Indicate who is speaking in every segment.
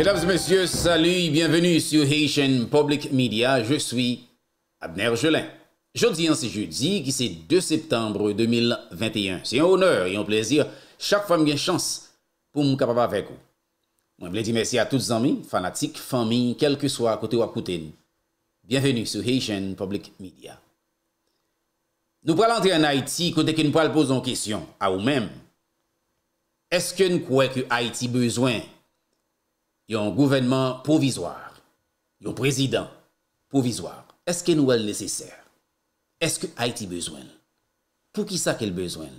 Speaker 1: Mesdames, messieurs, salut, bienvenue sur Haitian Public Media. Je suis Abner Jelin. Jodi, anse jeudi, ki se 2 septembre 2021. Se yon honneur, yon plezir, chak famye chans pou mkababa veko. Mwen vle di mesye a tout zami, fanatik, fami, kelke swa kote wakouten. Bienvenue sur Haitian Public Media. Nou pral entre an Haiti kote ke nou pral poson kesyon a ou mem. Eske nou kwek yo Haiti bezwen? yon gouvernement provisoire, yon prezident provisoire, eske nouel leseser? Eske a iti bezwen? Kou ki sa kel bezwen?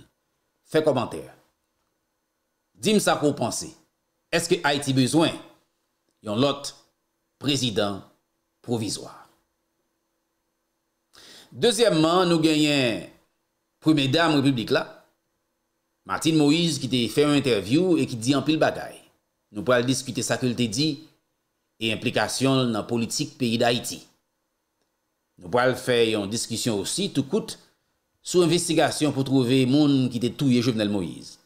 Speaker 1: Fè komantèr. Dim sa konpansè. Eske a iti bezwen? Yon lot prezident provisoire. Dezyèmman nou genyen pou mè dam republik la, Martine Moïse ki te fè un interview e ki di anpil bagay. Nou pou al diskite sa kulte di e implikasyon nan politik peyi d'Haïti. Nou pou al fè yon diskisyon osi tout kout sou investigasyon pou trove moun ki te touye Jouvenel Moïse.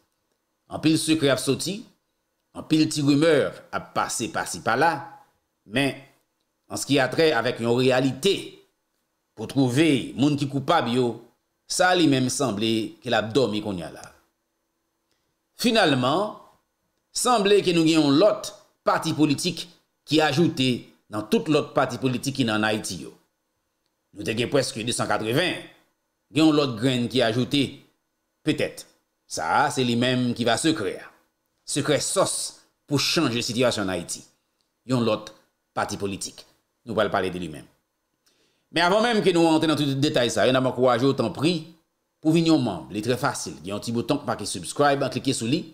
Speaker 1: An pil sukre ap soti, an pil ti rumeur ap pase pasi pala, men, ans ki atre avèk yon realite pou trove moun ki koupab yo, sa li mèm semble ke la bdomi kon yon la. Finalman, Samble ke nou gen yon lot pati politik ki ajoute nan tout lot pati politik ki nan Haiti yo. Nou te gen preske 280, gen yon lot gren ki ajoute, petet, sa, se li menm ki va se kreya. Se kreye sos pou chanje sityasyon Haiti. Gen yon lot pati politik. Nou pal pale de li menm. Men avon menm ke nou anten an tout detay sa, yon nan man kouaj yo tan pri pou vin yon menm. Li tre fasil, gen yon ti bouton pa ki subscribe an klike sou li.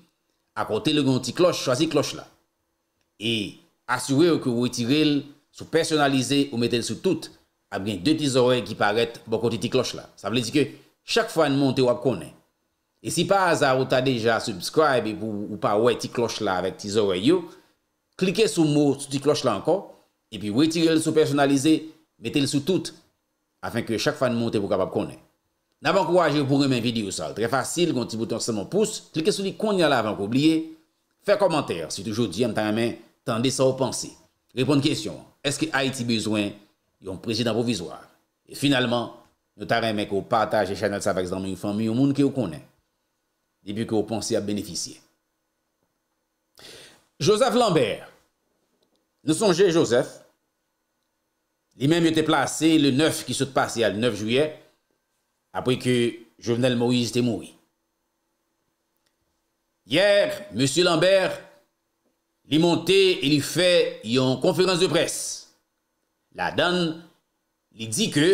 Speaker 1: akote le kon ti kloche, chwa si kloche la. E asure ou ke ou etirel, sou personalize ou metel sou tout, apren de ti zorey ki paret bo kote ti kloche la. Sa vle di ke chak fan monte wap konen. E si pa azar ou ta deja subscribe e ou pa ou eti kloche la vek ti zorey yo, klike sou mou sou ti kloche la ankon, epi ou etirel sou personalize, metel sou tout, afen ke chak fan monte wap konen. N avankou aje pou remen video sa. Tre fasil, konti bouton seman pouce. Klike sou li konye la avan pou oubliye. Fè komantèr. Si toujou di, an ta remen tende sa ou pansi. Repon kèsyon. Eske a iti bezwen yon prezid an provizor? E finalman, nou ta remen kou pataj e chanel sa vek zanmen yon fami yon moun ki ou konen. Dibu ki ou pansi a beneficye. Joseph Lambert. Nou son jè Joseph. Li men mi te plase le 9 ki sot passe ya le 9 juye. Le 9 juye. apri ke Jovenel Moïse te moui. Yer, M. Lambert li monte e li fe yon konferans de pres. La dan li di ke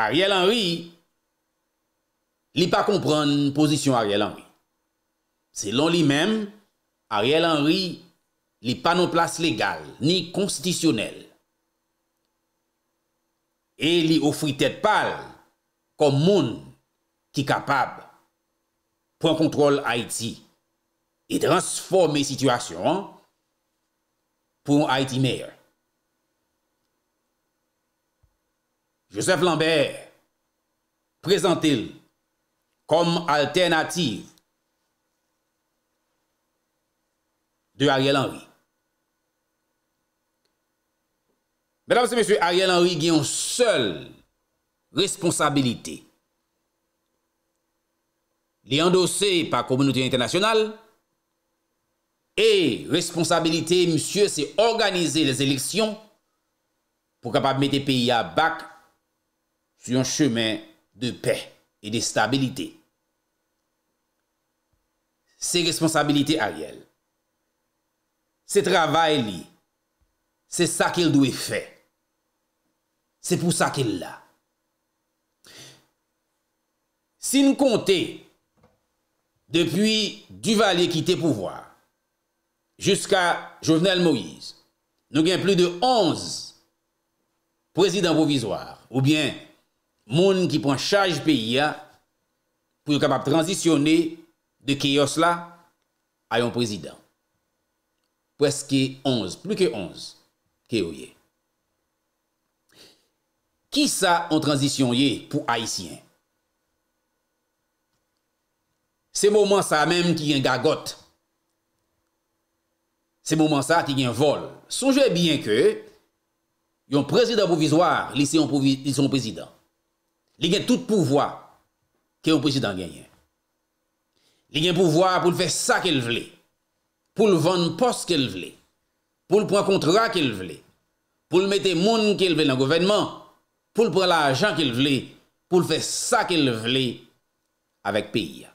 Speaker 1: Ariel Henry li pa kompran posisyon Ariel Henry. Selon li men, Ariel Henry li pa nou plas legal ni konstitisyonel. E li ofri tèd pal kom moun ki kapab pou an kontrol Haïti e transforme situasyon pou an Haïti meyè. Joseph Lambert prezantil kom alternatif de Ariel Henry. Mesdames et messieurs, Ariel Henry gye yon seul responsabilité. Li endosse par Komounouté Internationale et responsabilité monsieur s'est organisé les élections pou kapap mette pays à bac sur yon chemin de paix et de stabilité. Se responsabilité Ariel, se travail li, se sa kil dou e fè. Se sa kil dou e fè. Se pou sa ke l la. Si nou kontè depi Duvali ki te pouvoi jiska Jovenel Moïse nou gen plou de onze prezident provisoir ou bien moun ki pon chaj peyi ya pou yo kapap transisyonè de Keyos la ayon prezident. Preske onze, plou ke onze Keyoyen. Ki sa an transisyon ye pou haisyen? Se mouman sa menm ki gen gagote. Se mouman sa ki gen vol. Soujè byen ke yon prezident pou vizouar lise yon prezident. Li gen tout pouvoi ke yon prezident genyen. Li gen pouvoi pou l fè sa ke l vle. Pou l vande pos ke l vle. Pou l pwa kontra ke l vle. Pou l mette moun ke l vle nan govenman. pou l pre la ajan ki l vle, pou l fe sa ki l vle, avek peyi.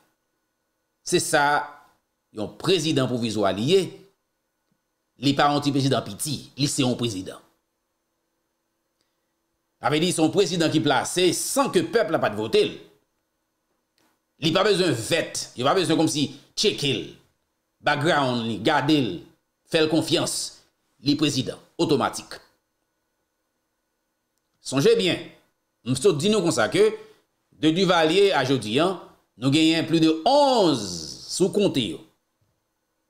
Speaker 1: Se sa, yon prezident pou vizwa liye, li pa an ti prezident piti, li se yon prezident. Ave li son prezident ki plase, san ke pepl apat vote l, li pa bezon vet, li pa bezon kom si check il, background li, gade l, fel konfians, li prezident, otomatik. Sonje bien, msou di nou konsa ke, de Duvalier a jodi an, nou genyen plu de 11 sou konte yo.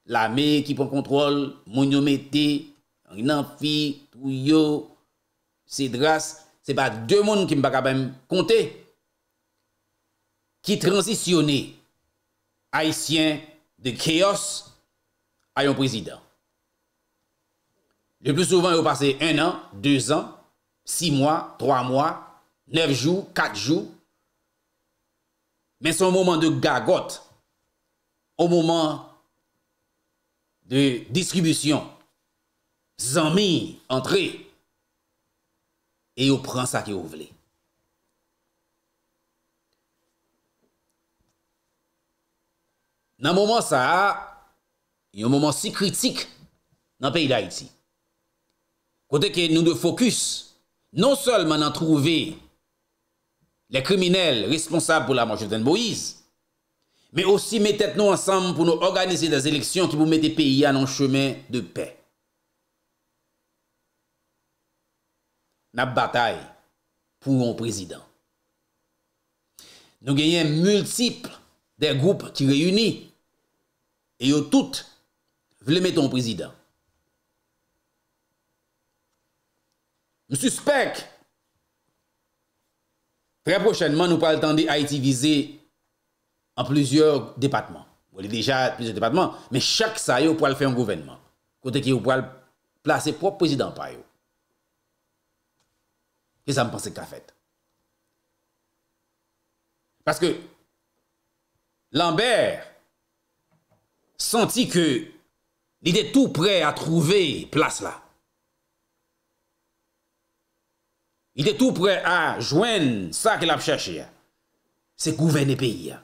Speaker 1: La me ki pon kontrol, Mouniomete, Nafi, Pouyo, Sidras, se pa demoun ki mba kabem konte, ki transitione Aisyen de Kheos a yon prezident. De plu souvan yo pase 1 an, 2 an, 6 mwa, 3 mwa, 9 jwo, 4 jwo, men son mwomen de gagote, o mwomen de distribusyon, zanmi, entre, e yo pran sa ki yo vle. Nan mwomen sa, yon mwomen si kritik nan peyi la iti. Kote ke nou de fokus, Non sol man an trouve le kriminelle responsable pou la manchef den Boïse, me osi mette nou ansam pou nou organize das eleksyon ki pou mette peyi an an cheme de pey. Na batay pou yon prezident. Nou genyem multiple de goup ki reyuni e yo tout vle mette yon prezident. Moussuspek, trè prochenman nou pou al tende ha iti vize an plouzyor depatman. Bon, Wole deja plouzyor depatman, men chak sa yo pou al fè an gouvenman. Kote ki yo pou al plase pou ap posi d'ampay yo. Ke sa mpense k a fèt? Paske, Lambert santi ke li de tout prè a trouve plase la. Ite tout prè a jwen sa ke lap chache. Se gouvene peyi.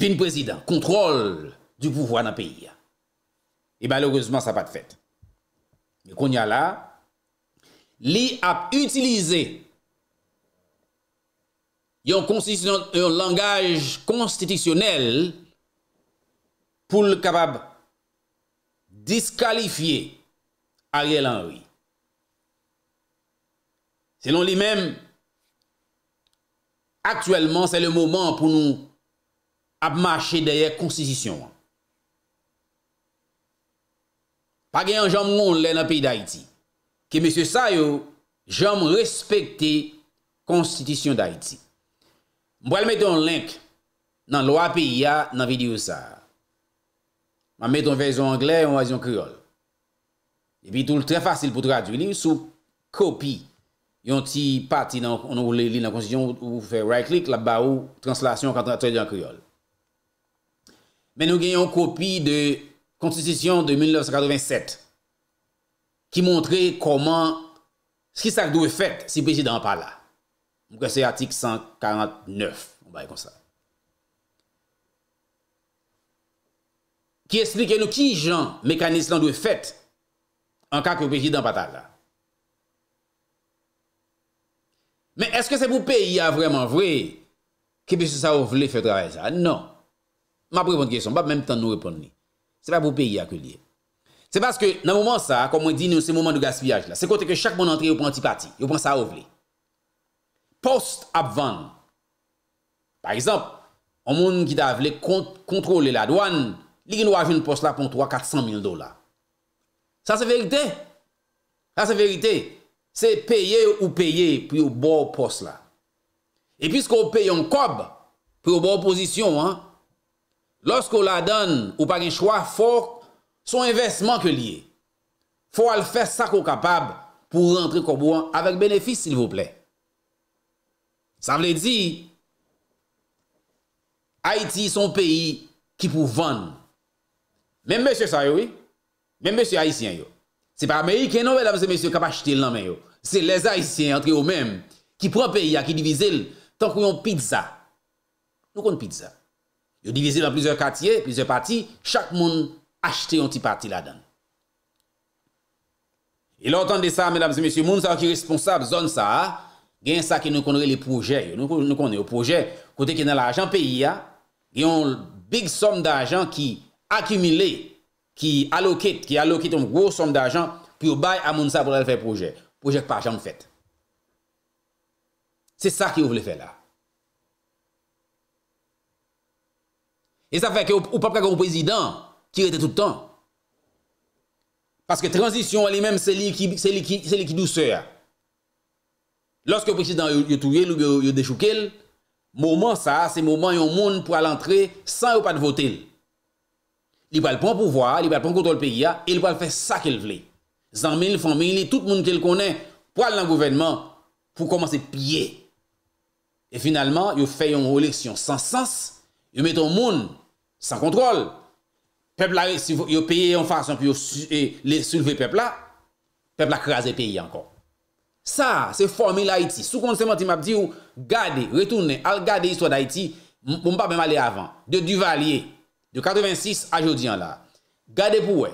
Speaker 1: Vin prezident, kontrol du pouvoi nan peyi. E malourezman sa pa te fète. Konya la, li ap utilize yon langaj konstitisyonel pou l kapab diskalifiye Ariel Henry. Selon li mem, aktuelman se le moman pou nou apmache daye konstitusyon an. Pa gen yon jom ngon lè nan piy da iti, ki mese sa yo jom respekte konstitusyon da iti. Mbo el meton lenk nan lo api ya nan videyo sa. Ma meton vèzyon anglè yon vèzyon kriol. E pi tout lè trè fasil pou tradwili sou kopi. Yon ti pati nan konstitisyon ou fe right-click la ba ou translasyon katon atoye jan kriol. Men nou gen yon kopi de konstitisyon de 1987 ki montre koman skisak dou e fèt si prejidant pa la. Mwen kasey atik 149, mwen bay kon sa. Ki esplike nou ki jan mekaniz lan dou e fèt anka ki prejidant pa ta la. Men eske se pou peyi a vreman vwe ki bisou sa ou vle fè dravè sa? Non. Ma prèpon de gèson, ba mèm tan nou repon ni. Se pa pou peyi a kèlè. Se baske nan mouman sa, kon mwen di nou se mouman nou gaspillaj la, se kote ke chak moun antre yo prantipati, yo prant sa ou vle. Post apvan. Par isop, an moun ki da vle kontrole la douan, li gen waj un post la pon 3-400 mil dola. Sa se verite? Sa se verite? Si. se peye ou peye pou yo bo pos la. E piskou peyon kob pou yo bo oposisyon an, loskou la dan ou pa gen chwa fok son investman ke liye, fok al fè sa kou kapab pou rentre kobouan avèk benefis s'il vople. Sa vle di, Haiti son peyi ki pou van. Mem mèsyo sa yo, mem mèsyo Haitien yo, se pa Amerike nou ve la mèsyo kapach til nan men yo, Se leza isi entri ou menm, ki pran peyi a, ki divizil, tan kon yon pizza. Nou kon pizza. Yon divizil an plizor katye, plizor pati, chak moun achte yon ti pati la dan. E lor ton de sa, menamzi, monsi, moun sa wak yon responsab, zon sa, gen sa ki nou kon re le proje, nou kon re o proje, kote ki nan la ajan peyi a, gen yon big som da ajan ki akumile, ki alokit, ki alokit yon gros som da ajan, pi ou bay a moun sa pou re fe proje. pou jek pa ajan mw fèt. Se sa ki yo vle fè la. E sa fè ki yo papka konpou prezident, ki rete toutan. Paske tranjisyon, li menm se li ki dou sè. Lorske prezident yo touye, yo dechouke, mouman sa, se mouman yo moun pou al antre, san yo pat vote. Li pal pon pouvoi, li pal pon kontrol peyi ya, e li pal fè sa ki l vle. Li. Zanmili, Fonmili, tout moun ke l konen, pral nan gouvenman, pou komanse piye. E finalman, yo feyon releksyon san sens, yo meton moun, san kontrol. Pepl a re, si yo piye yon fason, pi yo le sulve pepl la, pepl a kras de piye ankon. Sa, se Fonmili Haiti, sou konsenman ti map di ou, gade, retounen, al gade yiswa d'Haiti, m pou m pa bem ale avan, de Duvalier, de 86 a jodi an la. Gade pou wey,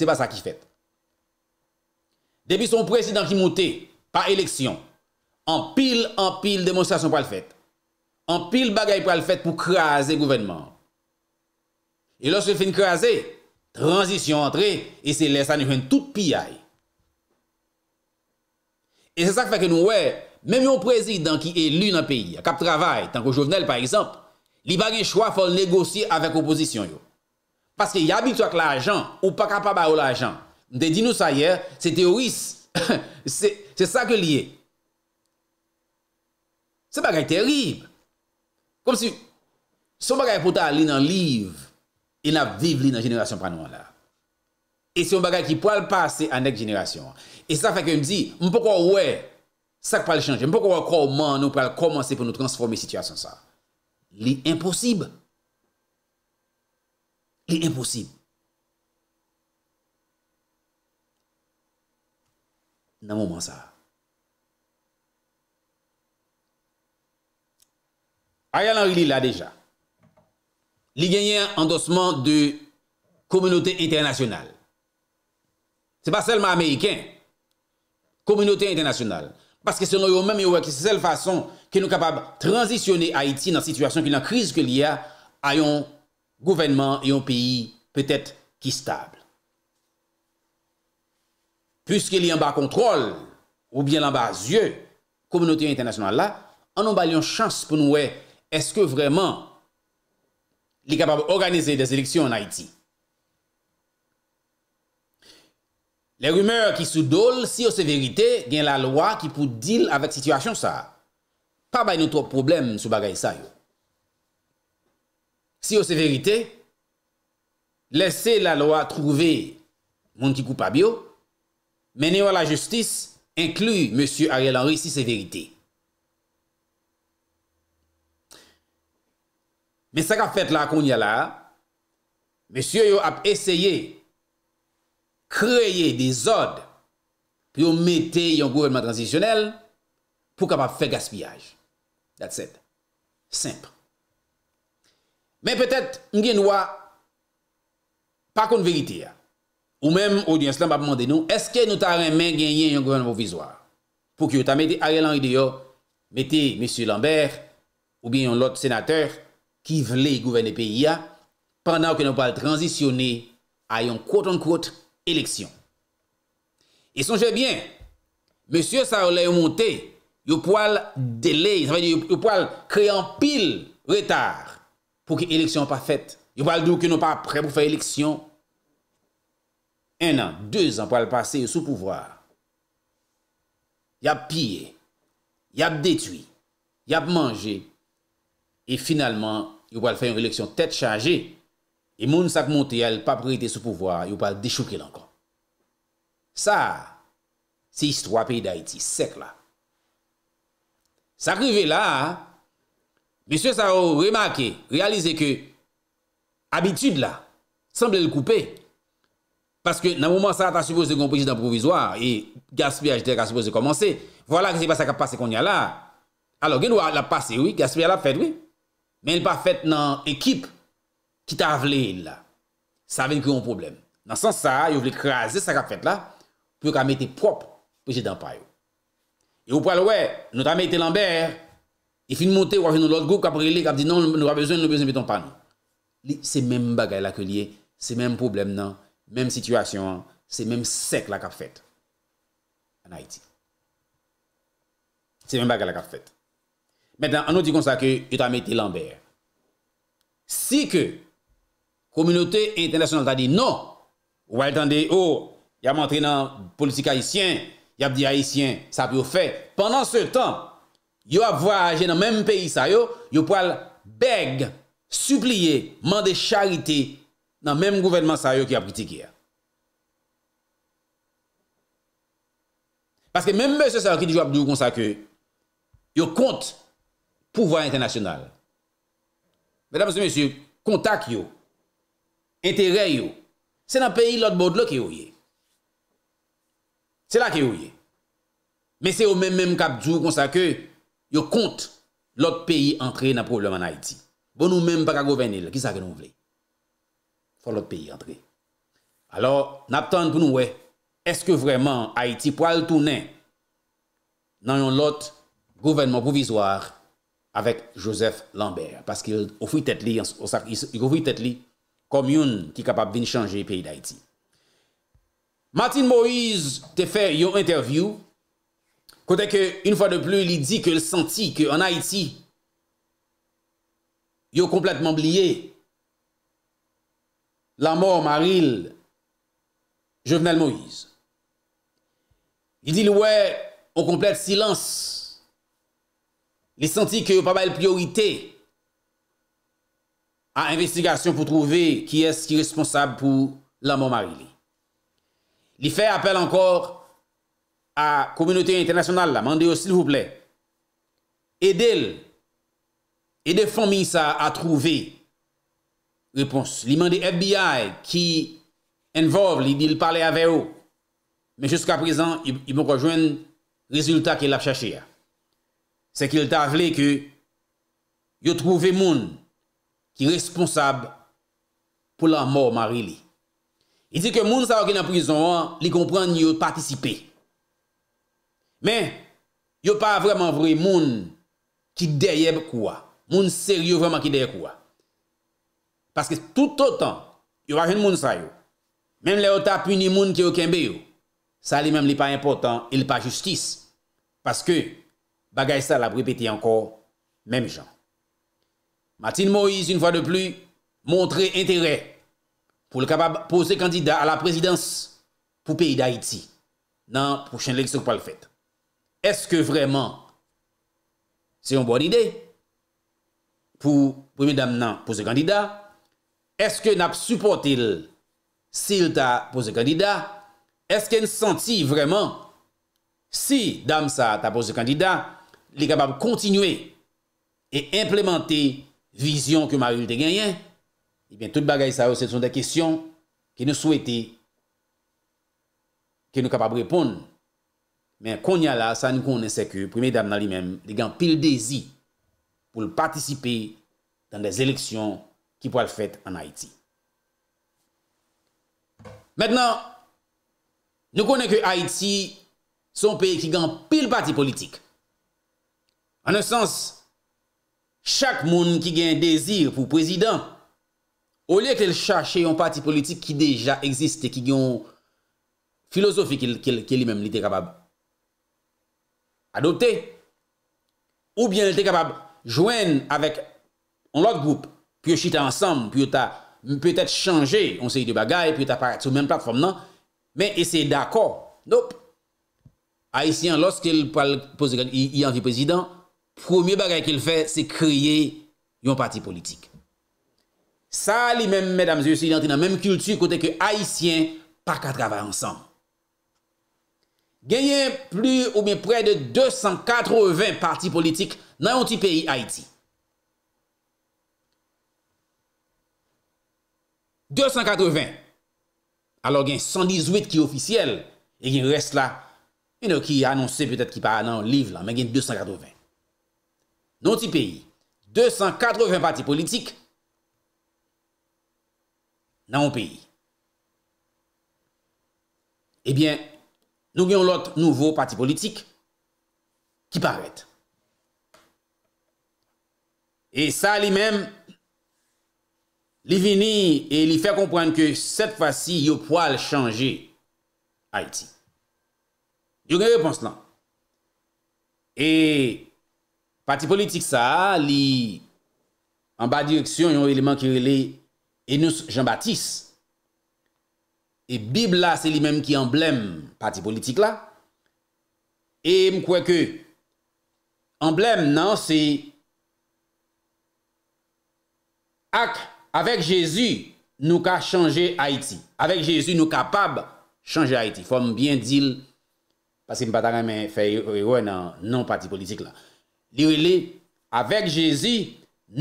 Speaker 1: se ba sa ki fèt. Debi son prezident ki mouté pa eleksyon, an pil an pil demonstrasyon pa l fèt, an pil bagay pa l fèt pou krasè gouvenman. E los se fin krasè, transisyon antre, e se lè sa nye tout piyay. E se sa k fa ke nou wè, menm yon prezident ki elu nan peyi, a kap travay, tanko jovenel par exemple, li bagay chwa fol negosye avèk oposisyon yo. Parce qu'il y a habitué avec l'argent, ou pas capable de l'argent. Je dit nous ça hier, c'est théoriste. c'est ça que lié. C'est pas terrible. Comme si, son bagage pour aller dans le livre, il n'a vivre dans la génération nous là. Et c'est un bagage qui peut passer à la génération. Et ça fait que je me dis, pourquoi ouais, ça peut pas changer. Pourquoi comment nous pouvons commencer pour nous transformer la situation C'est impossible. li imposib. Nan mouman sa. Aya nan li la deja. Li genyen endosman de komunote internasyonal. Se pa selman Ameriken. Komunote internasyonal. Paske se nou yo men mi ouwe ki se sel fason ki nou kapab transisyone Haiti nan sitwasyon ki nan kriz ke li ya ayon Gouvenman e yon peyi petet ki stable. Puske li an ba kontrol ou bien an ba zye koumounote yon internasyonal la, an an ba li yon chans pou nou we eske vreman li kapab ou organize des eleksyon an Haiti. Le rumeur ki sou dole si yo se verite gen la lwa ki pou dil avet situasyon sa. Pa bay nou trope problem sou bagay sa yo. Si yo se verite, lese la loa trove moun ki koupa biyo, men yo la justis inkluy Monsie Ariel Henry si se verite. Men sa ka fet la kon ya la, Monsie yo ap eseye kreye de zod pou yo mete yon gouvernement transisyonel pou kap ap fe gaspillaj. Simple. Simple. Men petet m genwa pa kon verite ya ou men ou dienslan pa pwande nou eske nou ta ren men genyen yon gouverneur vizwa pou ki yo ta mette a yon anri de yo mette M. Lambert ou bi yon lot senateur ki vle yon gouverneur peyi ya pandan ou ki nou pal transitione a yon quote on quote eleksyon. E sonje bien M. sa ou le yon monte yon pal dele yon pal krean pil retard pou ki eleksyon pa fèt. Yo pal dou ki nou pa prè pou fè eleksyon. En an, deux an pal pase sou pouvoir. Yap piye, yap detui, yap manje, e finalman, yo pal fè yon eleksyon tèt chanje, e moun sak monte yal, pa prite sou pouvoir, yo pal dechouke lankan. Sa, si istwa peyi da eti, sek la. Sa rive la, sa, Mesye sa ou remarke, realize ke abitude la, semble l koupe, paske nan mouman sa ta suppose kon prejit d'improvizwa, e gaspil a jete ka suppose komanse, vwala ki se pa sa ka pase kon ya la, alo gen nou a la pase, gaspil a la fete, men pa fete nan ekip ki ta avle il la, sa ven kri yon problem. Nan san sa, yo vle kreaze sa ka fete la, pou yo ka mette prop prejit d'ampay yo. Yo pou alowe, nou ta mette lamber, E fin moutè wajen nou lòt goup kap rile kap di, nan nou wap bezon, nou bezon biton pa nou. Li, se mèm bagay lak lye, se mèm problem nan, mèm situasyon, se mèm sek lak kap fèt. An Haiti. Se mèm bagay lak kap fèt. Mètan, an nou di kon sa ke, yo ta mè te lamber. Si ke, komunote internasyonal ta di, nan, wèl tan de, oh, ya mwantre nan politik haitien, ya mdi haitien, sa ap yo fèt. Pendan se tan, yo ap vwa aje nan menm peyi sa yo, yo pou al beg, supliye, mande charite nan menm gouvernement sa yo ki ap kritike ya. Paske menm mè se sarki di jou ap djou konsa ke, yo kont pou vwa internasyonal. Mèdame se mèsyou, kontak yo, entere yo, se nan peyi lot bod lo ki yo ye. Se la ki yo ye. Mè se yo menm mèm kap djou konsa ke, Yo kont lòt peyi antre nan problem an Haiti. Bon nou menm pa ka govene lè, ki sa genou vle? Fò lòt peyi antre. Alors, naptan pou nou we, eske vreman Haiti pou al tou nen nan yon lòt govenman pou vizouar avèk Joseph Lambert. Paske yon oufoui tèt li, yon oufoui tèt li, komyun ki kapap vin chanje peyi d'Haiti. Martin Moïse te fè yon interview Kote ke yon fwa de plou li di ke yon senti ke yon Haiti yon kompletman blye la mor Maril Jovenel Moïse. Li di louè yon komplet silans li senti ke yon pabal priorite an investigasyon pou trove ki es ki responsab pou la mor Maril. Li fe apel ankor a komunite internasyonal la, mande yo stil vouple, edel, edel Fomisa a trouve repons, li mande FBI ki envov li li pale aveyo, men jusqu aprizan, i mou rejoen rezultat ki la chache ya. Se ki l ta avle ke yo trouve moun ki responsab pou la mou marili. I di ke moun sa wak en aprizon, li kompren yo patisipe. Men, yo pa vreman vremen moun ki deyeb kwa. Moun seryo vreman ki deyeb kwa. Paske tout otan, yo wajen moun sayo. Men le ota puni moun ki yo kembe yo. Sa li mem li pa important, il pa justis. Paske bagay sa la pripeti ankor, mem jan. Matin Moïse, yon fwa de pli, montre intere pou le kapab pose kandida a la prezidans pou peyi Daïti. Nan, pou chen lèk souk pal fèt. eske vreman se yon bon ide pou mè dam nan pose kandida, eske nap supportil si yon ta pose kandida, eske n senti vreman si dam sa ta pose kandida li kapab kontinue e implemente vizyon ke ma yon te genyen, ebyen eh tout bagay sa yo se son da kisyon ki nou souwete ki nou kapab repounen. Men Konya la, sa nou konen seke, primè dam nan li men, li gen pil dezi pou l'partisipe dan des eleksyon ki po al fèt an Haiti. Mètenan, nou konen ke Haiti son peyi ki gen pil parti politik. Anè sens, chak moun ki gen dezi pou prezident, ou liè ke lè chache yon parti politik ki deja existe ki gen filosofi ke li men li te kaba ba. Adopte, ou bien el te kapab jwen avèk on lòt goup, pi yo chita ansam, pi yo ta peut-èt chanje, on se y de bagay, pi yo ta parat sou men platform nan, men esè d'akò, nope. Haitien, loske y an vi prezident, promye bagay ki l fè, se kriye yon pati politik. Sa li men, mesdames et messieurs, yon se y de bagay nan menm kultu kote ke Haitien pa katrava ansam. genyen pli ou men pre de 280 parti politik nan yon ti peyi Haiti. 280. Alors gen 118 ki ofisiel e gen res la e nou ki anonse peut-et ki pa nan liv lan men gen 280. Nan ti peyi, 280 parti politik nan yon peyi. Ebyen, eh Nou gen lout nouvo pati politik ki paret. E sa li men, li vini e li fè kompran ke set fasi yo poal chanje Haiti. Yo gen repons lan. E pati politik sa, li an ba direksyon yon eleman ki li enous Jean-Baptiste. E bib la se li menm ki emblèm pati politik la. E mkwe ke emblèm nan se ak avek Jezu nou ka chanje Haiti. Avek Jezu nou kapab chanje Haiti. Fòm byen dil pasi mpa ta reme fe yon nan pati politik la. Li ou li, avek Jezu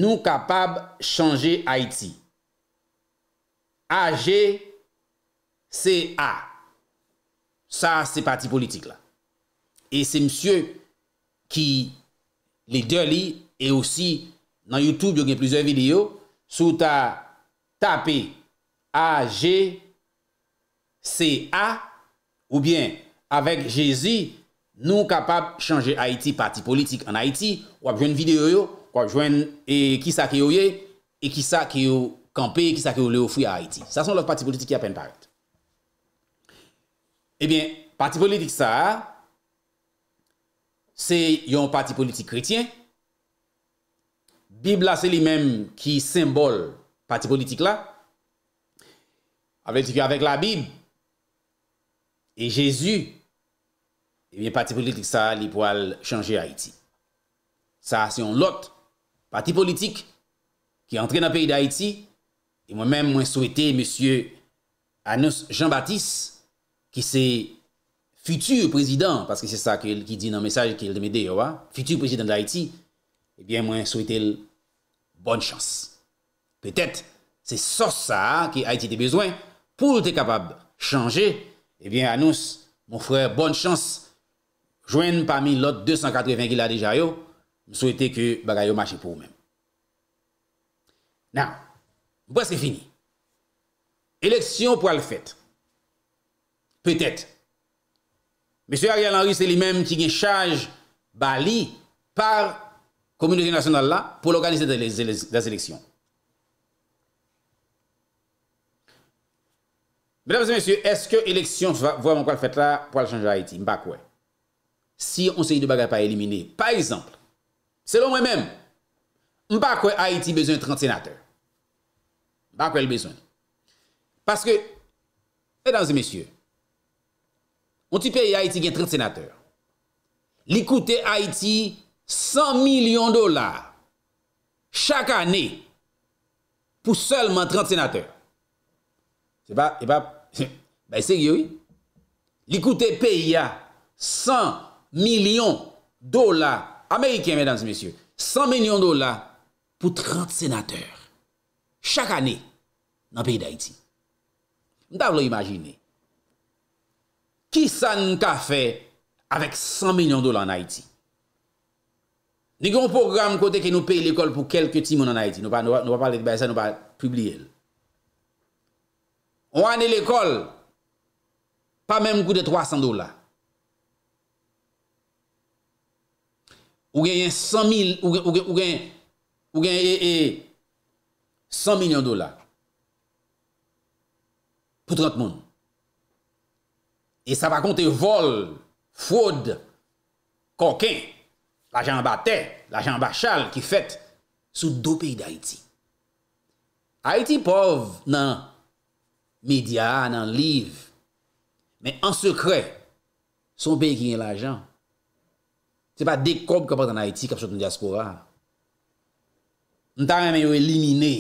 Speaker 1: nou kapab chanje Haiti. Aje C'est A. Sa, se parti politik la. E se msye ki le dè li, e osi nan YouTube, yo gen plizè video, sou ta tape A, G, C, A, ou bien, avek G, Z, nou kapab chanje Haiti parti politik an Haiti, wap jwen videyo yo, wap jwen e kisa ki yo ye, e kisa ki yo kampe, e kisa ki yo leo fwi a Haiti. Sa son lò parti politik ki apen paret. Ebyen, eh pati politik sa, se yon pati politik kretien, bib la se li menm ki simbol pati politik la, avè di vi avèk la bib, e jesu, ebyen pati politik sa li pou al chanje Haiti. Sa, se yon lot, pati politik ki antre na peyi da Haiti, e mwen menm mwen souwete, Mons. Anous Jean-Baptiste, ki se futur prezident, paske se sa ki di nan mesaj ki el demede yo wa, futur prezident de Haiti, ebyen eh mwen souwete l bon chans. Petet, se sa sa ki Haiti te bezwen, pou l te kapab chanje, ebyen anous, moun frè bon chans, jwen pami lot 280 kila de jayou, mwen souwete ke bagayou mache pou mwen. Nou, mwen paske fini. Eleksyon pou al fèt. peut Monsieur Ariel Henry, c'est lui-même qui a charge Bali par la communauté nationale là pour organiser les élections. Mesdames et messieurs, est-ce que l'élection va vraiment quoi faire là pour changer Haïti Je ne Si on sait de ne pas éliminer, par exemple, selon moi-même, je ne Haïti besoin de 30 sénateurs. Je ne sais pas besoin. Parce que, mesdames et messieurs, On ti peyi Haiti gen 30 senatèr. Li koute Haiti 100 milyon dola. Chak anè pou selman 30 senatèr. Se pa, se pa, ba y e e se gyo yi. Li koute peyi ya 100 milyon dola. Amerikè mèdansi mèsyè, 100 milyon dola pou 30 senatèr. Chak anè nan peyi d'Haïti. Mta vlo imaginey. Ki sa nou ka fe avèk 100 milyon dola an Haiti? Ni kon program kote ki nou pey l'ekol pou kelke timon an Haiti. Nou pa palek bè sa, nou pa publiye l. Ou anè l'ekol pa mèm kou de 300 dola. Ou gen yè 100 e, e, milyon dola pou trot moun. E sa va konti vol, fwod, koken, la janbate, la janbachal ki fet sou do peyi da Haiti. Haiti pov nan media, nan liv, men an sekre, son peyi ki nye la jan. Se pa dekob ke patan Haiti kap chot nou diaskora. Nou ta men yo elimine.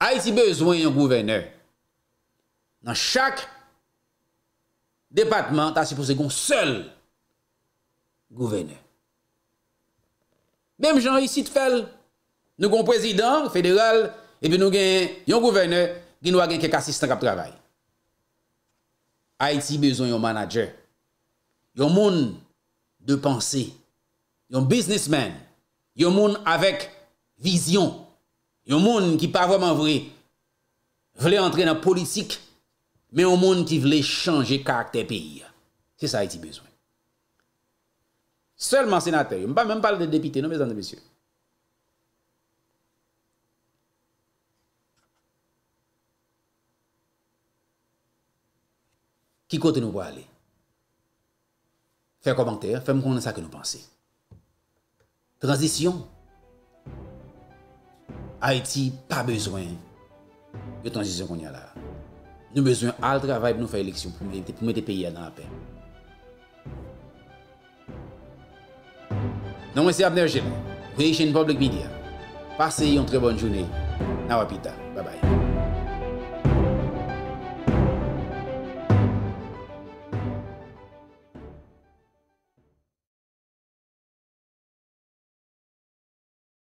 Speaker 1: Haiti bezwen yon gouverneur. nan chak depatman ta sepose goun sel gouverneur. Bem jan, ici te fel, nou goun prezident federal, ebe nou gen yon gouverneur, gen nou agen kek asistan kap trabay. Haiti bezon yon manager, yon moun de pensi, yon businessman, yon moun avèk vizyon, yon moun ki pa vòman vwè, vwè entre nan politik mais au monde qui voulait changer caractère pays. C'est ça qu'il a besoin. Seulement sénateur, je ne pas même pas de député, non, mesdames et messieurs. Qui côté nous va aller? Faites commentaire, faites-moi connaître ce que nous pensons. Transition. Haïti, pas besoin de transition qu'on y a là. Nou bezwen al travay pou nou fay leksyon pou nou evite pou mwete peye ya nan apè. Nou mwen se Abner Jelou, Reaction Public Media. Pase yon tre bon jounè. Nawapita. Babay.